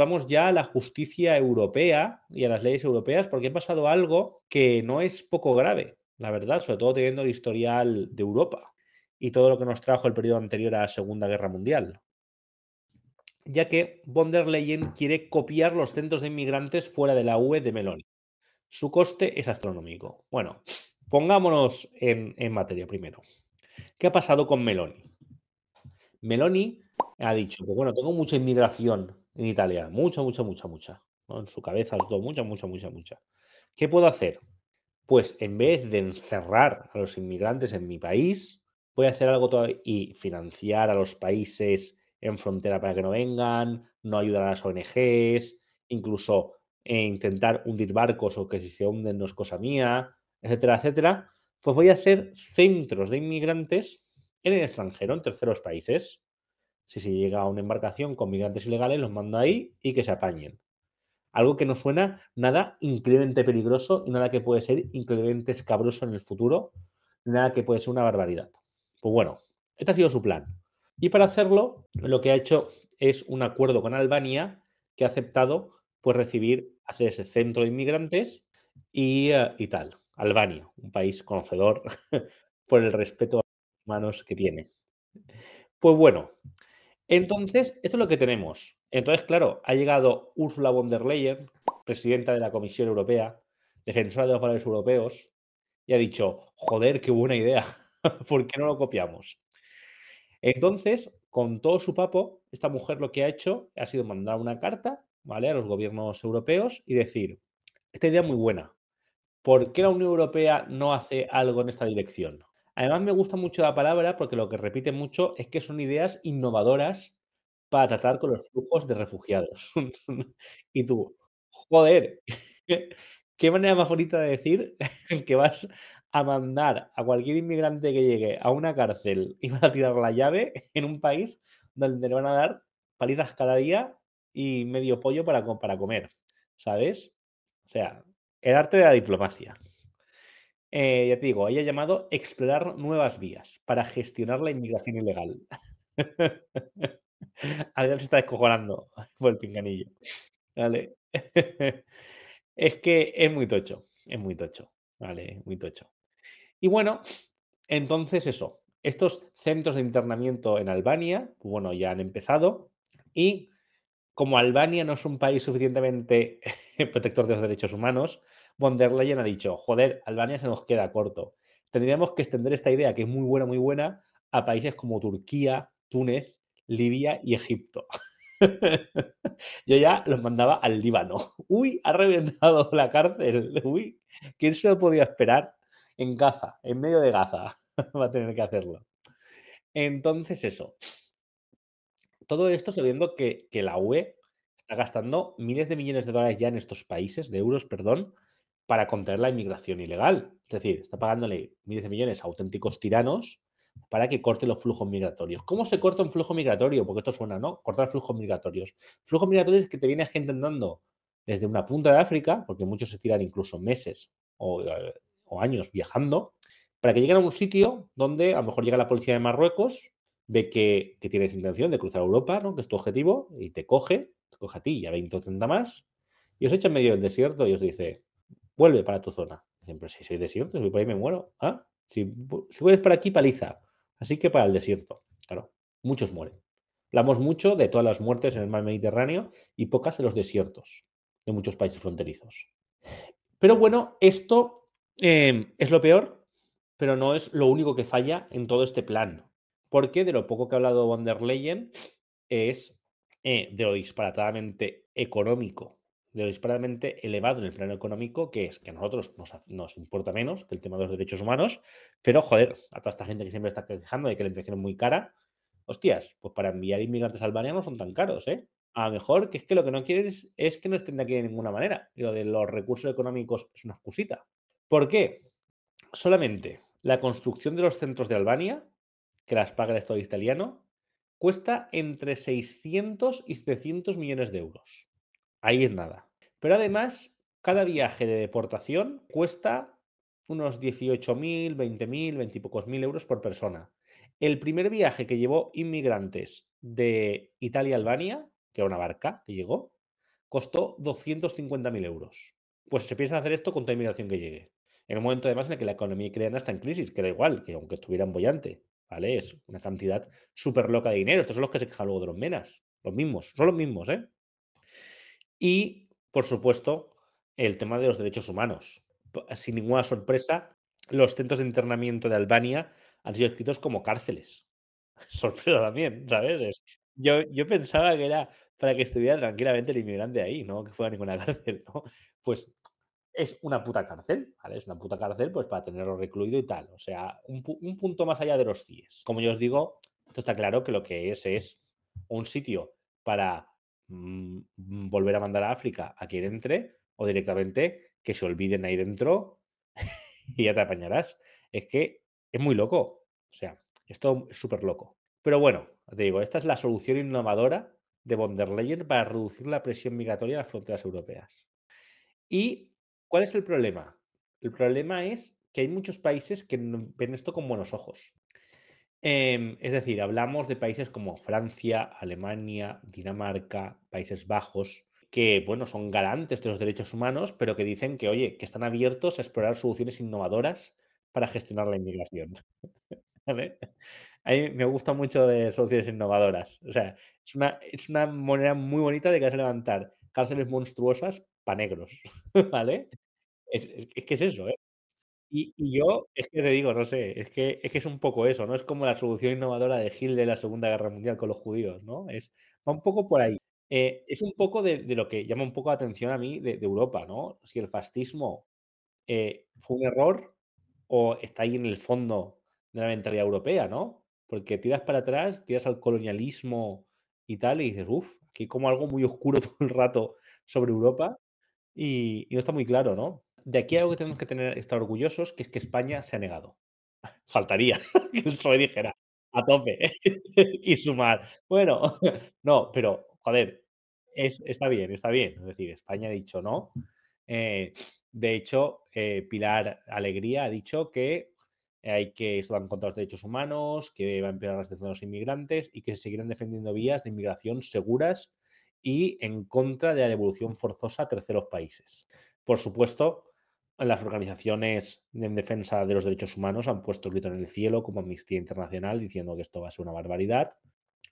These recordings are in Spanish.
vamos ya a la justicia europea y a las leyes europeas porque ha pasado algo que no es poco grave, la verdad, sobre todo teniendo el historial de Europa y todo lo que nos trajo el periodo anterior a la Segunda Guerra Mundial. Ya que von der Leyen quiere copiar los centros de inmigrantes fuera de la UE de Meloni. Su coste es astronómico. Bueno, pongámonos en, materia primero. ¿Qué ha pasado con Meloni? Meloni ha dicho que, bueno, tengo mucha inmigración en Italia. Mucha, mucha, mucha, mucha. En su cabeza, todo, mucha, mucha, mucha, mucha. ¿Qué puedo hacer? Pues en vez de encerrar a los inmigrantes en mi país, voy a hacer algo todavía y financiar a los países en frontera para que no vengan, no ayudar a las ONGs, incluso eh, intentar hundir barcos o que si se hunden no es cosa mía, etcétera, etcétera, pues voy a hacer centros de inmigrantes en el extranjero, en terceros países. Si se llega a una embarcación con migrantes ilegales, los mando ahí y que se apañen. Algo que no suena nada increíblemente peligroso y nada que puede ser increíblemente escabroso en el futuro, nada que puede ser una barbaridad. Pues bueno, este ha sido su plan. Y para hacerlo, lo que ha hecho es un acuerdo con Albania que ha aceptado pues, recibir, hacer ese centro de inmigrantes y, eh, y tal. Albania, un país conocedor por el respeto a los humanos que tiene. Pues bueno, entonces, esto es lo que tenemos. Entonces, claro, ha llegado Ursula von der Leyen, presidenta de la Comisión Europea, defensora de los valores europeos, y ha dicho, joder, qué buena idea, ¿por qué no lo copiamos? Entonces, con todo su papo, esta mujer lo que ha hecho ha sido mandar una carta ¿vale? a los gobiernos europeos y decir, esta idea es muy buena, ¿por qué la Unión Europea no hace algo en esta dirección? Además, me gusta mucho la palabra porque lo que repite mucho es que son ideas innovadoras para tratar con los flujos de refugiados. y tú, joder, qué manera más bonita de decir que vas a mandar a cualquier inmigrante que llegue a una cárcel y va a tirar la llave en un país donde le van a dar palizas cada día y medio pollo para, para comer, ¿sabes? O sea, el arte de la diplomacia. Eh, ya te digo, ha llamado explorar nuevas vías para gestionar la inmigración ilegal. Adrián se está descojonando por el pinganillo. es que es muy tocho, es muy tocho, ¿vale? Muy tocho. Y bueno, entonces eso, estos centros de internamiento en Albania, bueno, ya han empezado y como Albania no es un país suficientemente protector de los derechos humanos, von der Leyen ha dicho, joder, Albania se nos queda corto. Tendríamos que extender esta idea, que es muy buena, muy buena, a países como Turquía, Túnez, Libia y Egipto. Yo ya los mandaba al Líbano. Uy, ha reventado la cárcel. Uy, ¿quién se lo podía esperar? En Gaza, en medio de Gaza, va a tener que hacerlo. Entonces, eso. Todo esto sabiendo que, que la UE está gastando miles de millones de dólares ya en estos países, de euros, perdón, para contener la inmigración ilegal. Es decir, está pagándole miles de millones a auténticos tiranos para que corte los flujos migratorios. ¿Cómo se corta un flujo migratorio? Porque esto suena, ¿no? Cortar flujos migratorios. Flujos migratorios que te viene gente andando desde una punta de África, porque muchos se tiran incluso meses eh, o, años viajando, para que lleguen a un sitio donde a lo mejor llega la policía de Marruecos, ve que, tienes intención de cruzar Europa, ¿no? que es tu objetivo, y te coge, te coge a ti y a 20 o 30 más, y os echa en medio del desierto y os dice, vuelve para tu zona. Siempre, si soy desierto, voy por ahí me muero. Ah, si, si vuelves para aquí, paliza. Así que para el desierto, claro, muchos mueren. Hablamos mucho de todas las muertes en el mar Mediterráneo y pocas de los desiertos de muchos países fronterizos. Pero bueno, esto em, es lo peor, pero no es lo único que falla en todo este plan. Porque de lo poco que ha hablado von der Leyen es eh, de lo disparatadamente económico de lo disparadamente elevado en el plano económico, que es que a nosotros nos, nos, importa menos que el tema de los derechos humanos, pero joder, a toda esta gente que siempre está quejando de que la inflación es muy cara, hostias, pues para enviar inmigrantes a Albania no son tan caros, ¿eh? A lo mejor que es que lo que no quieren es que no estén de aquí de ninguna manera. Y lo de los recursos económicos es una excusita. ¿Por qué? Solamente la construcción de los centros de Albania, que las paga el Estado italiano, cuesta entre 600 y 700 millones de euros ahí es nada. Pero además, cada viaje de deportación cuesta unos 18.000, 20.000, 20 y pocos mil euros por persona. El primer viaje que llevó inmigrantes de Italia a Albania, que era una barca que llegó, costó 250.000 euros. Pues se piensa hacer esto con toda inmigración que llegue. En un momento además en el que la economía italiana está en crisis, que da igual, que aunque estuviera embollante. ¿vale? Es una cantidad súper loca de dinero. Estos son los que se quejan luego de los menas. Los mismos, son los mismos, ¿eh? Y, por supuesto, el tema de los derechos humanos. Sin ninguna sorpresa, los centros de internamiento de Albania han sido escritos como cárceles. Sorpresa también, ¿sabes? Yo, yo pensaba que era para que estuviera tranquilamente el inmigrante ahí, ¿no? Que fuera ninguna cárcel, ¿no? Pues es una puta cárcel, ¿vale? Es una puta cárcel, pues para tenerlo recluido y tal. O sea, un, un punto más allá de los CIEs. Como yo os digo, esto está claro que lo que es es un sitio para Mm, mm, volver a mandar a África a quien entre o directamente que se olviden ahí dentro y ya te apañarás. Es que es muy loco. O sea, esto es súper loco. Pero bueno, te digo, esta es la solución innovadora de von der Leyen para reducir la presión migratoria a las fronteras europeas. ¿Y cuál es el problema? El problema es que hay muchos países que ven esto con buenos ojos. Em, es decir, hablamos de países como Francia, Alemania, Dinamarca, Países Bajos, que bueno, son garantes de los derechos humanos, pero que dicen que, oye, que están abiertos a explorar soluciones innovadoras para gestionar la inmigración. A mí me gusta mucho de soluciones innovadoras. O sea, es una, es una manera muy bonita de que levantar cárceles monstruosas para negros. ¿Vale? Es, es eso, ¿eh? Y, yo, es que te digo, no sé, es que, es que es un poco eso, ¿no? Es como la solución innovadora de Gil de la Segunda Guerra Mundial con los judíos, ¿no? Es, va un poco por ahí. Eh, es un poco de, lo que llama un poco la atención a mí de, Europa, ¿no? Si el fascismo eh, fue un error o está ahí en el fondo de la mentalidad europea, ¿no? Porque tiras para atrás, tiras al colonialismo y tal, y dices, uff, aquí como algo muy oscuro todo el rato sobre Europa y no está muy claro, ¿no? de aquí algo que tenemos que tener, estar orgullosos, que es que España se ha negado. Faltaría que el PSOE dijera a tope y sumar. Bueno, no, pero joder, está bien, está bien. Es decir, España ha dicho no. Eh, de hecho, eh, Pilar Alegría ha dicho que hay que estar contra los derechos humanos, que va a empeorar la situación de los inmigrantes y que se seguirán defendiendo vías de inmigración seguras y en contra de la devolución forzosa a terceros países. Por supuesto, las organizaciones en defensa de los derechos humanos han puesto el grito en el cielo, como Amnistía Internacional, diciendo que esto va a ser una barbaridad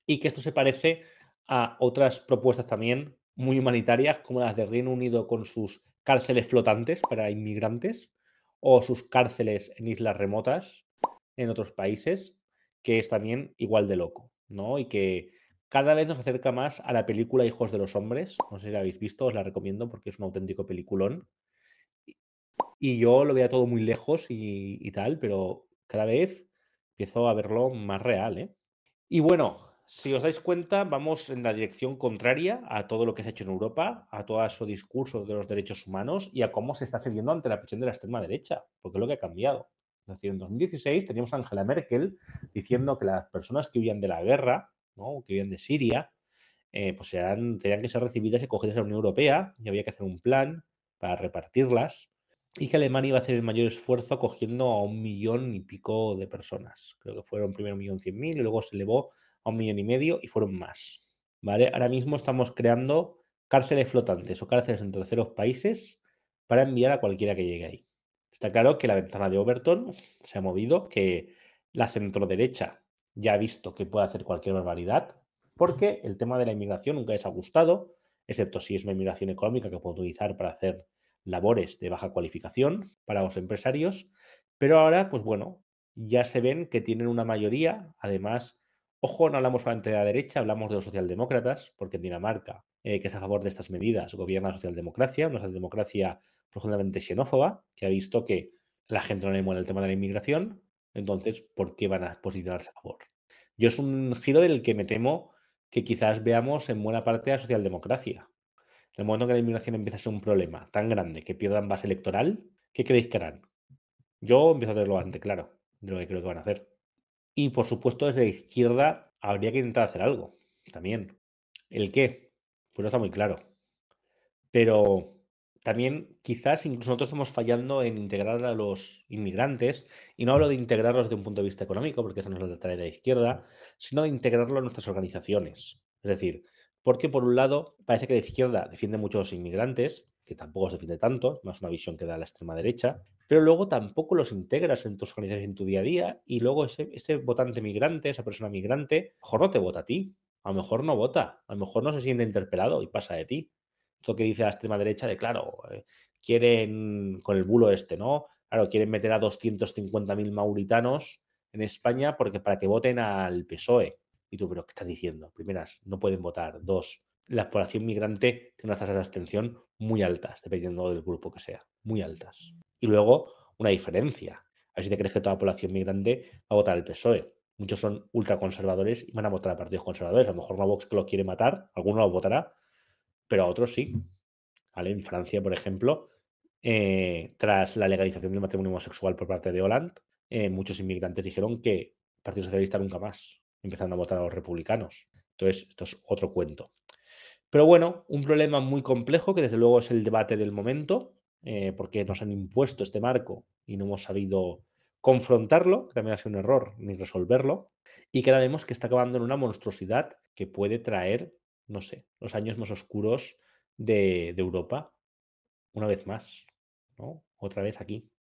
y que esto se parece a otras propuestas también muy humanitarias, como las de Reino Unido con sus cárceles flotantes para inmigrantes o sus cárceles en islas remotas en otros países, que es también igual de loco, ¿no? Y que cada vez nos acerca más a la película Hijos de los Hombres. No sé si la habéis visto, os la recomiendo porque es un auténtico peliculón y yo lo veía todo muy lejos y, tal, pero cada vez empiezo a verlo más real. ¿eh? Y bueno, si os dais cuenta, vamos en la dirección contraria a todo lo que se ha hecho en Europa, a todo su discurso de los derechos humanos y a cómo se está cediendo ante la presión de la extrema derecha, porque es lo que ha cambiado. decir, en 2016 teníamos a Angela Merkel diciendo que las personas que huían de la guerra, ¿no? que huían de Siria, eh, pues tenían que ser recibidas y cogidas a la Unión Europea y había que hacer un plan para repartirlas y que Alemania iba a hacer el mayor esfuerzo acogiendo a un millón y pico de personas. Creo que fueron primero un millón cien mil y luego se elevó a un millón y medio y fueron más. ¿vale? Ahora mismo estamos creando cárceles flotantes o cárceles en terceros países para enviar a cualquiera que llegue ahí. Está claro que la ventana de Overton se ha movido, que la centroderecha ya ha visto que puede hacer cualquier barbaridad, porque el tema de la inmigración nunca les ha gustado, excepto si es una inmigración económica que puede utilizar para hacer labores de baja cualificación para los empresarios, pero ahora, pues bueno, ya se ven que tienen una mayoría, además, ojo, no hablamos solamente de la derecha, hablamos de los socialdemócratas, porque en Dinamarca, eh, que está a favor de estas medidas, gobierna la socialdemocracia, una socialdemocracia profundamente xenófoba, que ha visto que la gente no le mola el tema de la inmigración, entonces, ¿por qué van a posicionarse a favor? Yo es un giro del que me temo que quizás veamos en buena parte a socialdemocracia, el momento que la inmigración empieza a ser un problema tan grande que pierdan base electoral, ¿qué creéis que harán? Yo empiezo a tenerlo bastante claro de lo que creo que van a hacer. Y por supuesto, desde la izquierda habría que intentar hacer algo también. ¿El qué? Pues no está muy claro. Pero también quizás incluso nosotros estamos fallando en integrar a los inmigrantes, y no hablo de integrarlos desde un punto de vista económico, porque eso no es la tarea de la izquierda, sino de integrarlo en nuestras organizaciones. Es decir, porque por un lado parece que la izquierda defiende mucho a los inmigrantes, que tampoco se defiende tanto, más una visión que da la extrema derecha, pero luego tampoco los integras en tus organizaciones en tu día a día y luego ese, votante migrante, esa persona migrante, a lo mejor no te vota a ti, a lo mejor no vota, a lo mejor no se siente interpelado y pasa de ti. Esto que dice la extrema derecha de, claro, eh, quieren con el bulo este, ¿no? Claro, quieren meter a 250.000 mauritanos en España porque para que voten al PSOE. Y tú, pero ¿qué estás diciendo? Primeras, pues no pueden votar. Dos, la población migrante tiene unas tasas de abstención muy altas, dependiendo del grupo que sea, muy altas. Y luego, una diferencia. A ver si te crees que toda la población migrante va a votar al PSOE. Muchos son ultraconservadores y van a votar a partidos conservadores. A lo mejor una Vox que lo quiere matar, alguno los votará, pero a otros sí. En Francia, por ejemplo, eh, tras la legalización del matrimonio homosexual por parte de Hollande, eh, muchos inmigrantes dijeron que el Partido Socialista nunca más empezando a votar a los republicanos. Entonces, esto es otro cuento. Pero bueno, un problema muy complejo que desde luego es el debate del momento, eh, porque nos han impuesto este marco y no hemos sabido confrontarlo, que también ha sido un error, ni resolverlo, y que ahora vemos que está acabando en una monstruosidad que puede traer, no sé, los años más oscuros de, de Europa, una vez más, ¿no? Otra vez aquí.